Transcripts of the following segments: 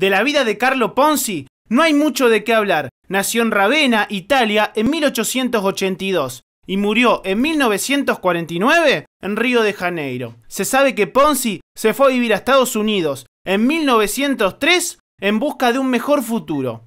De la vida de Carlo Ponzi no hay mucho de qué hablar. Nació en Ravenna, Italia, en 1882 y murió en 1949 en Río de Janeiro. Se sabe que Ponzi se fue a vivir a Estados Unidos en 1903 en busca de un mejor futuro.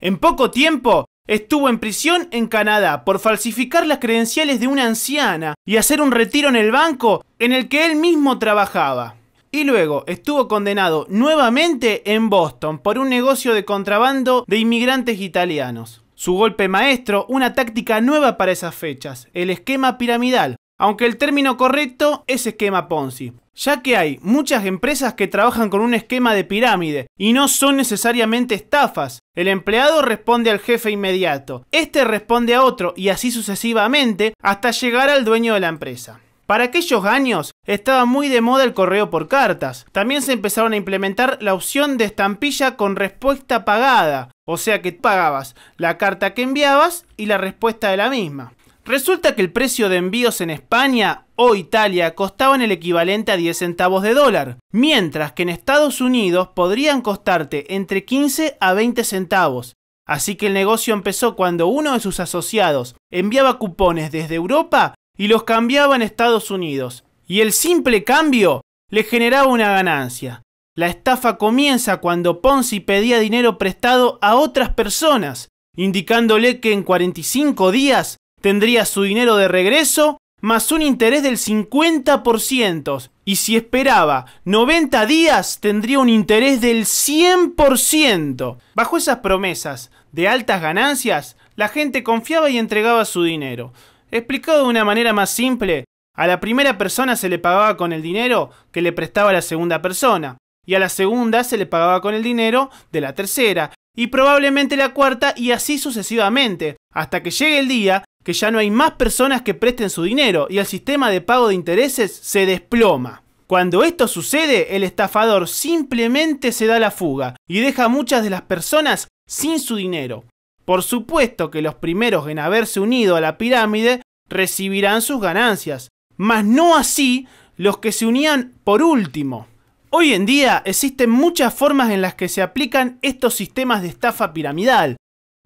En poco tiempo estuvo en prisión en Canadá por falsificar las credenciales de una anciana y hacer un retiro en el banco en el que él mismo trabajaba y luego estuvo condenado nuevamente en Boston por un negocio de contrabando de inmigrantes italianos. Su golpe maestro, una táctica nueva para esas fechas, el esquema piramidal, aunque el término correcto es esquema Ponzi, ya que hay muchas empresas que trabajan con un esquema de pirámide y no son necesariamente estafas. El empleado responde al jefe inmediato, este responde a otro y así sucesivamente hasta llegar al dueño de la empresa. Para aquellos años estaba muy de moda el correo por cartas. También se empezaron a implementar la opción de estampilla con respuesta pagada, o sea que pagabas la carta que enviabas y la respuesta de la misma. Resulta que el precio de envíos en España o Italia costaban el equivalente a 10 centavos de dólar, mientras que en Estados Unidos podrían costarte entre 15 a 20 centavos. Así que el negocio empezó cuando uno de sus asociados enviaba cupones desde Europa y los cambiaba en Estados Unidos, y el simple cambio le generaba una ganancia. La estafa comienza cuando Ponzi pedía dinero prestado a otras personas, indicándole que en 45 días tendría su dinero de regreso más un interés del 50%, y si esperaba 90 días tendría un interés del 100%. Bajo esas promesas de altas ganancias, la gente confiaba y entregaba su dinero. Explicado de una manera más simple, a la primera persona se le pagaba con el dinero que le prestaba la segunda persona, y a la segunda se le pagaba con el dinero de la tercera, y probablemente la cuarta, y así sucesivamente, hasta que llegue el día que ya no hay más personas que presten su dinero y el sistema de pago de intereses se desploma. Cuando esto sucede, el estafador simplemente se da la fuga y deja a muchas de las personas sin su dinero. Por supuesto que los primeros en haberse unido a la pirámide recibirán sus ganancias, mas no así los que se unían por último. Hoy en día existen muchas formas en las que se aplican estos sistemas de estafa piramidal.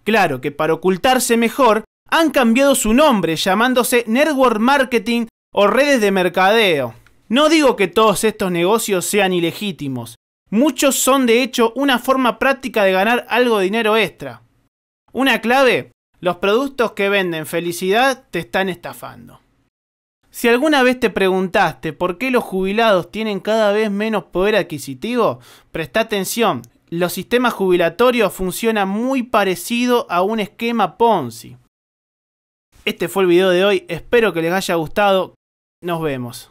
Claro que para ocultarse mejor, han cambiado su nombre llamándose network marketing o redes de mercadeo. No digo que todos estos negocios sean ilegítimos, muchos son de hecho una forma práctica de ganar algo de dinero extra. Una clave los productos que venden felicidad te están estafando. Si alguna vez te preguntaste por qué los jubilados tienen cada vez menos poder adquisitivo, presta atención, los sistemas jubilatorios funcionan muy parecido a un esquema Ponzi. Este fue el video de hoy, espero que les haya gustado, nos vemos.